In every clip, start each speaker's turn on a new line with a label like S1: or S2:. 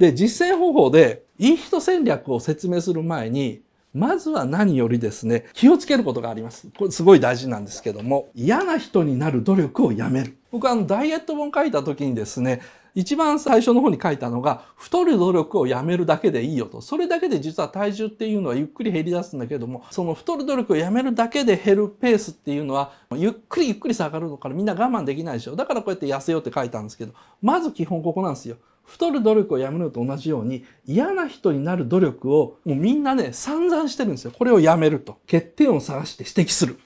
S1: で実践方法でいい人戦略を説明する前にまずは何よりですね気をつけることがありますこれすごい大事なんですけども嫌な人になる努力をやめる僕はあのダイエット本書いた時にですね一番最初の方に書いたのが太る努力をやめるだけでいいよとそれだけで実は体重っていうのはゆっくり減り出すんだけどもその太る努力をやめるだけで減るペースっていうのはゆっくりゆっくり下がるのからみんな我慢できないでしょだからこうやって痩せようって書いたんですけどまず基本ここなんですよ太る努力をやめるのと同じように嫌な人になる努力をもうみんなね散々してるんですよ。これをやめると。欠点を探して指摘する。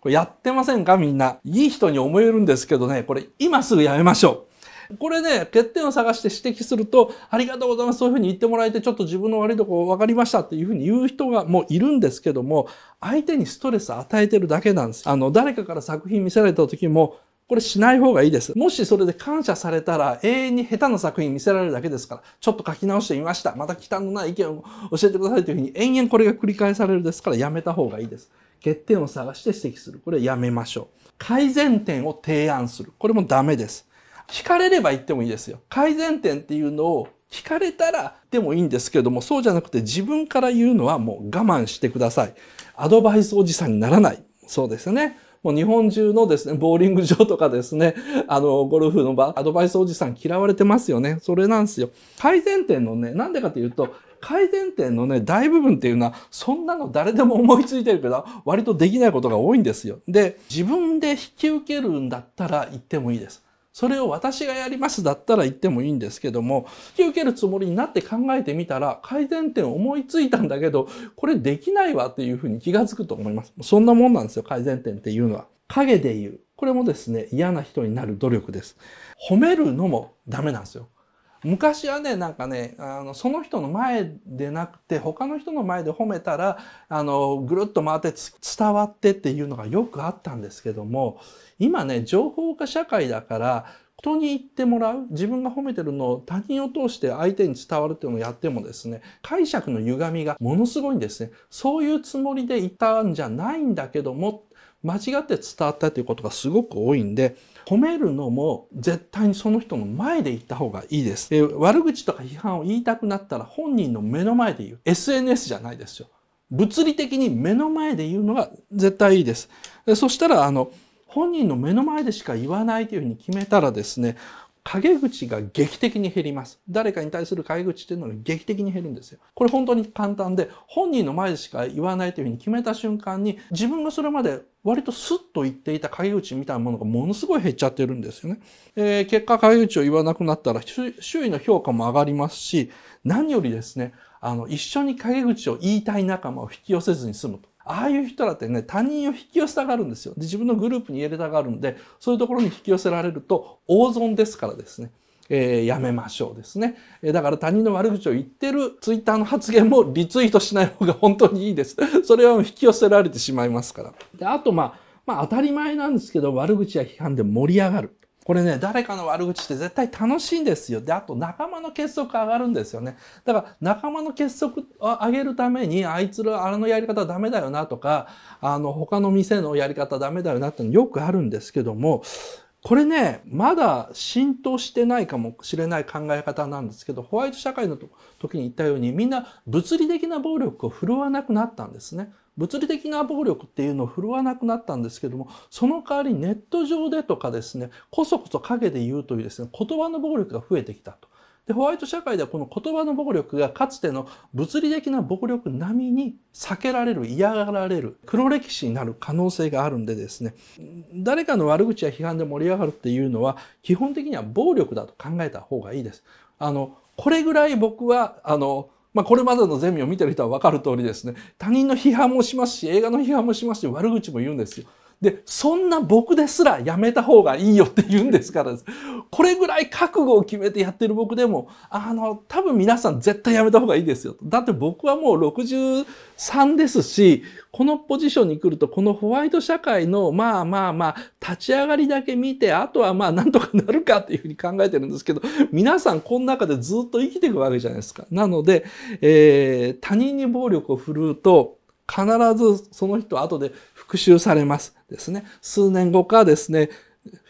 S1: これやってませんかみんな。いい人に思えるんですけどね、これ今すぐやめましょう。これね、欠点を探して指摘すると、ありがとうございます。そういうふうに言ってもらえて、ちょっと自分の悪いとこ分かりましたっていうふうに言う人がもういるんですけども、相手にストレス与えてるだけなんです。あの、誰かから作品見せられた時も、これしない方がいいです。もしそれで感謝されたら永遠に下手な作品見せられるだけですから、ちょっと書き直してみました。また忌憚のない意見を教えてくださいというふうに延々これが繰り返されるですからやめた方がいいです。欠点を探して指摘する。これやめましょう。改善点を提案する。これもダメです。聞かれれば言ってもいいですよ。改善点っていうのを聞かれたらでもいいんですけども、そうじゃなくて自分から言うのはもう我慢してください。アドバイスおじさんにならない。そうですね。もう日本中のですね、ボーリング場とかですね、あの、ゴルフの場、アドバイスおじさん嫌われてますよね。それなんですよ。改善点のね、なんでかというと、改善点のね、大部分っていうのは、そんなの誰でも思いついてるけど、割とできないことが多いんですよ。で、自分で引き受けるんだったら行ってもいいです。それを私がやりますだったら言ってもいいんですけども、引き受けるつもりになって考えてみたら、改善点を思いついたんだけど、これできないわっていうふうに気がつくと思います。そんなもんなんですよ、改善点っていうのは。影で言う。これもですね、嫌な人になる努力です。褒めるのもダメなんですよ。昔はねなんかねあのその人の前でなくて他の人の前で褒めたらあのぐるっと回って伝わってっていうのがよくあったんですけども今ね情報化社会だから人に言ってもらう自分が褒めてるのを他人を通して相手に伝わるっていうのをやってもですね解釈の歪みがものすごいんですねそういうつもりでいたんじゃないんだけども間違って伝わったということがすごく多いんで、褒めるのも絶対にその人の前で言った方がいいです。で悪口とか批判を言いたくなったら本人の目の前で言う。SNS じゃないですよ。物理的に目の前で言うのが絶対いいです。でそしたら、あの、本人の目の前でしか言わないというふうに決めたらですね、陰口が劇的に減ります。誰かに対する陰口っていうのが劇的に減るんですよ。これ本当に簡単で、本人の前でしか言わないというふうに決めた瞬間に、自分がそれまで割とスッと言っていた陰口みたいなものがものすごい減っちゃってるんですよね。えー、結果陰口を言わなくなったら、周囲の評価も上がりますし、何よりですね、あの、一緒に陰口を言いたい仲間を引き寄せずに済むと。ああいう人だってね、他人を引き寄せたがるんですよ。で自分のグループに入れたがるんで、そういうところに引き寄せられると、大損ですからですね。えー、やめましょうですね。えだから他人の悪口を言ってるツイッターの発言もリツイートしない方が本当にいいです。それは引き寄せられてしまいますから。で、あとまあ、まあ当たり前なんですけど、悪口や批判で盛り上がる。これね、誰かの悪口って絶対楽しいんですよ。で、あと仲間の結束上がるんですよね。だから仲間の結束を上げるために、あいつらあのやり方ダメだよなとか、あの他の店のやり方ダメだよなってのよくあるんですけども、これね、まだ浸透してないかもしれない考え方なんですけど、ホワイト社会の時に言ったように、みんな物理的な暴力を振るわなくなったんですね。物理的な暴力っていうのを振るわなくなったんですけども、その代わりネット上でとかですね、こそこそ陰で言うというですね、言葉の暴力が増えてきたと。で、ホワイト社会ではこの言葉の暴力がかつての物理的な暴力並みに避けられる、嫌がられる、黒歴史になる可能性があるんでですね、誰かの悪口や批判で盛り上がるっていうのは、基本的には暴力だと考えた方がいいです。あの、これぐらい僕は、あの、まあ、これまでのゼミを見てる人は分かる通りですね他人の批判もしますし映画の批判もしますし悪口も言うんですよ。で、そんな僕ですらやめた方がいいよって言うんですからです。これぐらい覚悟を決めてやってる僕でも、あの、多分皆さん絶対やめた方がいいですよ。だって僕はもう63ですし、このポジションに来ると、このホワイト社会の、まあまあまあ、立ち上がりだけ見て、あとはまあなんとかなるかっていうふうに考えてるんですけど、皆さんこの中でずっと生きていくわけじゃないですか。なので、えー、他人に暴力を振るうと、必ずその人は後で復讐されますですね。数年後かですね、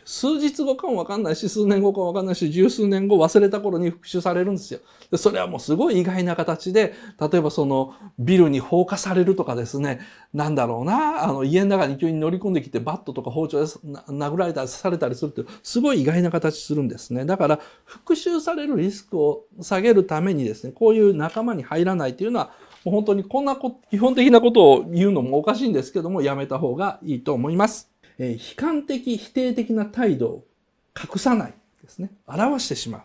S1: 数日後かもわかんないし、数年後かもわかんないし、十数年後忘れた頃に復讐されるんですよ。で、それはもうすごい意外な形で、例えばそのビルに放火されるとかですね、なんだろうな、あの家の中に急に乗り込んできてバットとか包丁で殴られたり刺されたりするって、すごい意外な形するんですね。だから、復讐されるリスクを下げるためにですね、こういう仲間に入らないというのは、もう本当にこんなこ基本的なことを言うのもおかしいんですけども、やめた方がいいと思います。えー、悲観的、否定的な態度を隠さないですね。表してしまう。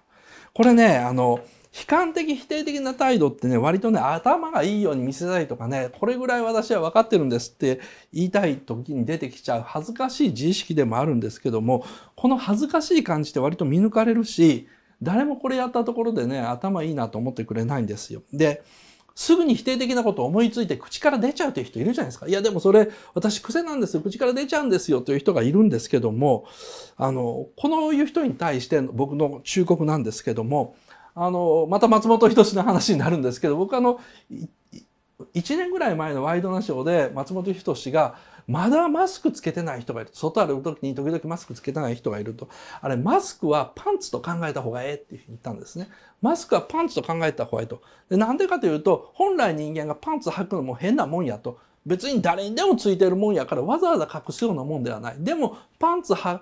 S1: これね、あの、悲観的否定的な態度ってね割とね頭がいいように見せたいとかねこれぐらい私は分かってるんですって言いたい時に出てきちゃう恥ずかしい自意識でもあるんですけどもこの恥ずかしい感じって割と見抜かれるし誰もこれやったところでね頭いいなと思ってくれないんですよ。ですぐに否定的なことを思いついて口から出ちゃうという人いるじゃないですか。いや、でもそれ、私癖なんですよ。口から出ちゃうんですよという人がいるんですけども、あの、このいう人に対して僕の忠告なんですけども、あの、また松本人志の話になるんですけど、僕あの、1年ぐらい前のワイドナショーで松本人志が、まだマスクつけてない人がいる。外歩く時に時々マスクつけてない人がいると、あれ、マスクはパンツと考えた方がええっていうふうに言ったんですね。マスクはパンツと考えた方がええと。で、なんでかというと、本来人間がパンツ履くのも変なもんやと。別に誰にでもついてるもんやからわざわざ隠すようなもんではない。でも、パンツ履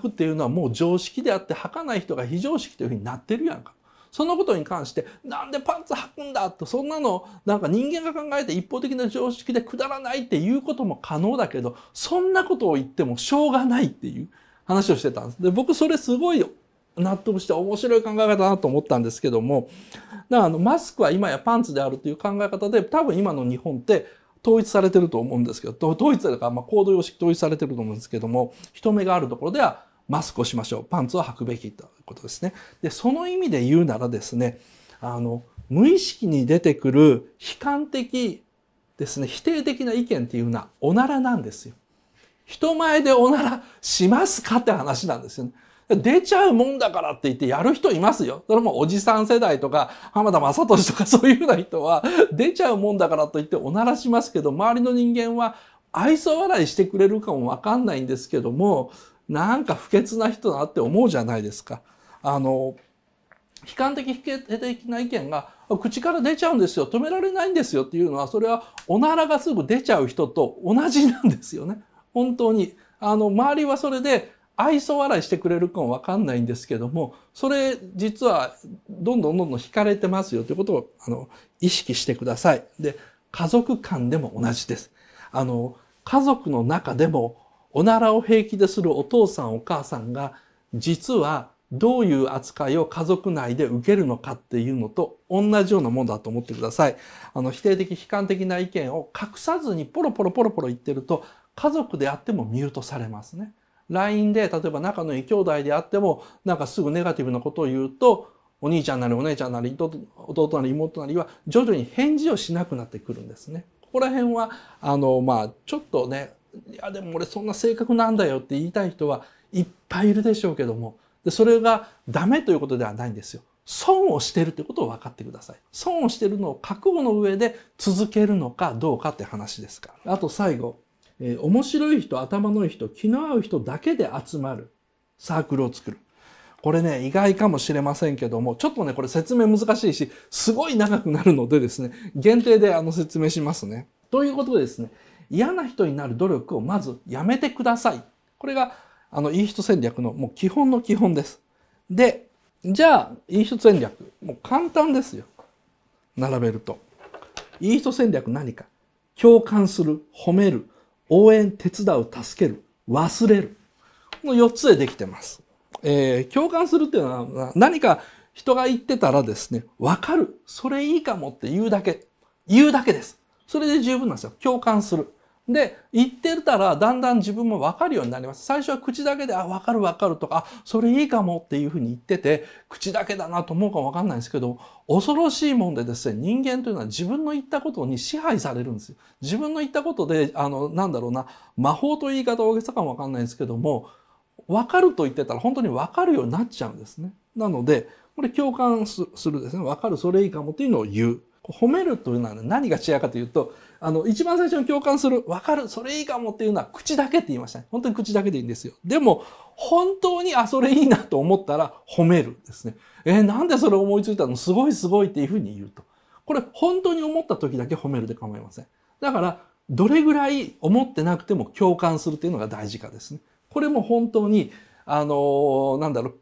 S1: くっていうのはもう常識であって履かない人が非常識というふうになってるやんか。そのことに関して、なんでパンツ履くんだと、そんなの、なんか人間が考えて一方的な常識でくだらないっていうことも可能だけど、そんなことを言ってもしょうがないっていう話をしてたんです。で、僕それすごい納得して面白い考え方だなと思ったんですけども、だからあの、マスクは今やパンツであるという考え方で、多分今の日本って、統一されてると思うんですけど、統一だから、まあ、行動様式統一されてると思うんですけども、人目があるところではマスクをしましょう。パンツを履くべきということですね。で、その意味で言うならですね、あの、無意識に出てくる悲観的ですね、否定的な意見っていうのはおならなんですよ。人前でおならしますかって話なんですよね。出ちゃうもんだからって言ってやる人いますよ。それもおじさん世代とか、浜田正俊とかそういうような人は、出ちゃうもんだからと言っておならしますけど、周りの人間は愛想笑いしてくれるかもわかんないんですけども、なんか不潔な人だって思うじゃないですか。あの、悲観的、否定的な意見が口から出ちゃうんですよ。止められないんですよっていうのは、それはおならがすぐ出ちゃう人と同じなんですよね。本当に。あの、周りはそれで愛想笑いしてくれるかもわかんないんですけども、それ実はどんどんどんどん惹かれてますよということを、あの、意識してください。で、家族間でも同じです。あの、家族の中でもおならを平気でするお父さんお母さんが実はどういう扱いを家族内で受けるのかっていうのと同じようなものだと思ってください。あの否定的悲観的な意見を隠さずにポロポロポロポロ言ってると家族であってもミュートされますね。LINE で例えば仲のいい兄弟であってもなんかすぐネガティブなことを言うとお兄ちゃんなりお姉ちゃんなり弟なり妹なりは徐々に返事をしなくなってくるんですね。ここら辺はあのまあちょっとねいやでも俺そんな性格なんだよって言いたい人はいっぱいいるでしょうけどもでそれがダメということではないんですよ。損をしてるってことを分かってください。損をしてるのを覚悟の上で続けるのかどうかって話ですから。あと最後、えー、面白い人、頭のいい人、気の合う人だけで集まるサークルを作る。これね、意外かもしれませんけども、ちょっとね、これ説明難しいし、すごい長くなるのでですね、限定であの説明しますね。ということでですね、嫌な人になる努力をまずやめてください。これが、あの、いい人戦略のもう基本の基本です。で、じゃあ、いい人戦略。もう簡単ですよ。並べると。いい人戦略何か。共感する、褒める、応援、手伝う、助ける、忘れる。この4つでできてます。えー、共感するっていうのは何か人が言ってたらですね、わかる。それいいかもって言うだけ。言うだけです。それで十分なんですよ。共感する。で、言ってたら、だんだん自分もわかるようになります。最初は口だけで、あ、わかるわかるとか、あ、それいいかもっていうふうに言ってて、口だけだなと思うかわかんないんですけど、恐ろしいもんでですね、人間というのは自分の言ったことに支配されるんですよ。自分の言ったことで、あの、なんだろうな、魔法という言い方大げさかもわかんないんですけども、わかると言ってたら本当にわかるようになっちゃうんですね。なので、これ共感するですね、わかる、それいいかもっていうのを言う。褒めるというのは何が違うかというと、あの、一番最初に共感する、わかる、それいいかもっていうのは口だけって言いましたね。本当に口だけでいいんですよ。でも、本当に、あ、それいいなと思ったら褒めるですね。えー、なんでそれ思いついたのすごいすごいっていうふうに言うと。これ、本当に思った時だけ褒めるで構いません。だから、どれぐらい思ってなくても共感するっていうのが大事かですね。これも本当に、あのー、なんだろう、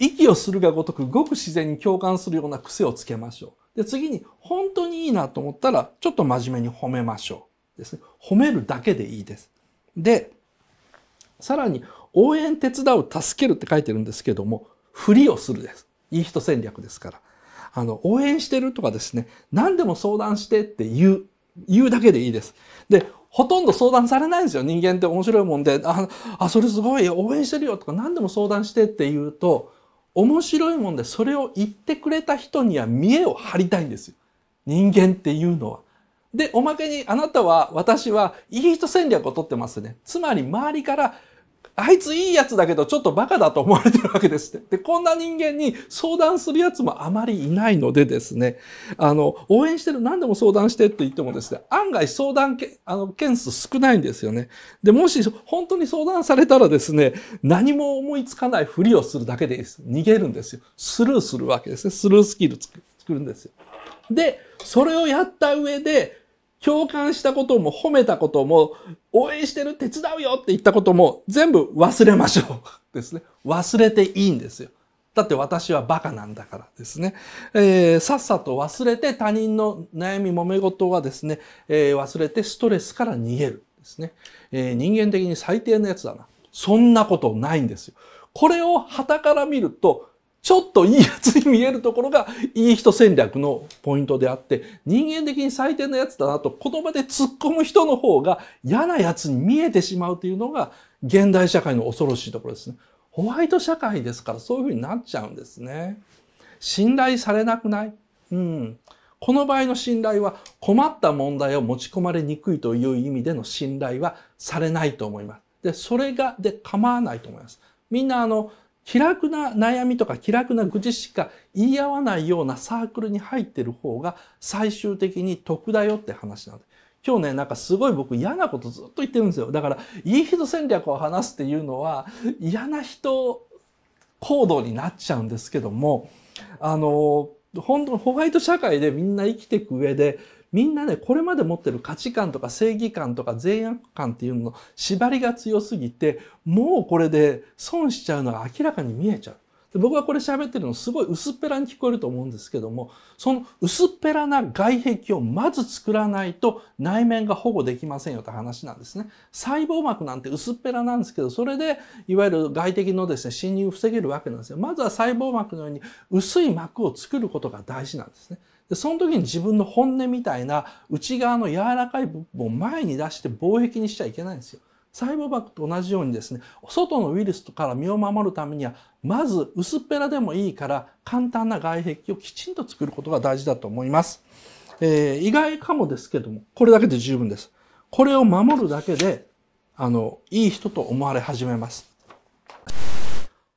S1: 息をするがごとくごく自然に共感するような癖をつけましょう。で、次に、本当にいいなと思ったら、ちょっと真面目に褒めましょう。ですね。褒めるだけでいいです。で、さらに、応援手伝う、助けるって書いてるんですけども、ふりをするです。いい人戦略ですから。あの、応援してるとかですね、何でも相談してって言う、言うだけでいいです。で、ほとんど相談されないんですよ。人間って面白いもんで、あ、あそれすごい、応援してるよとか何でも相談してって言うと、面白いもんでそれを言ってくれた人には見栄を張りたいんですよ。人間っていうのは。で、おまけにあなたは、私はいい人戦略をとってますね。つまり周りからあいついいやつだけどちょっとバカだと思われてるわけですって。で、こんな人間に相談するやつもあまりいないのでですね、あの、応援してる、何でも相談してって言ってもですね、案外相談けあの件数少ないんですよね。で、もし本当に相談されたらですね、何も思いつかないふりをするだけでいいです。逃げるんですよ。スルーするわけですね。スルースキル作るんですよ。で、それをやった上で、共感したことも褒めたことも、応援してる、手伝うよって言ったことも、全部忘れましょう。ですね。忘れていいんですよ。だって私はバカなんだからですね。えー、さっさと忘れて他人の悩み、揉め事はですね、えー、忘れてストレスから逃げる。ですね。えー、人間的に最低なやつだな。そんなことないんですよ。これを旗から見ると、ちょっといいやつに見えるところがいい人戦略のポイントであって、人間的に最低なやつだなと言葉で突っ込む人の方が嫌なやつに見えてしまうというのが現代社会の恐ろしいところですね。ホワイト社会ですからそういうふうになっちゃうんですね。信頼されなくないうん。この場合の信頼は困った問題を持ち込まれにくいという意味での信頼はされないと思います。で、それが、で構わないと思います。みんなあの、気楽な悩みとか気楽な愚痴しか言い合わないようなサークルに入ってる方が最終的に得だよって話なんで。今日ね、なんかすごい僕嫌なことずっと言ってるんですよ。だから、いい人戦略を話すっていうのは嫌な人行動になっちゃうんですけども、あの、本当ホワイト社会でみんな生きていく上でみんなね、これまで持ってる価値観とか正義感とか善悪感っていうのの縛りが強すぎて、もうこれで損しちゃうのが明らかに見えちゃう。で僕はこれ喋ってるのすごい薄っぺらに聞こえると思うんですけども、その薄っぺらな外壁をまず作らないと内面が保護できませんよって話なんですね。細胞膜なんて薄っぺらなんですけど、それでいわゆる外敵のですね、侵入を防げるわけなんですよ。まずは細胞膜のように薄い膜を作ることが大事なんですね。でその時に自分の本音みたいな内側の柔らかい部分を前に出して防壁にしちゃいけないんですよ。細胞膜と同じようにですね、外のウイルスから身を守るためには、まず薄っぺらでもいいから簡単な外壁をきちんと作ることが大事だと思います。えー、意外かもですけども、これだけで十分です。これを守るだけで、あの、いい人と思われ始めます。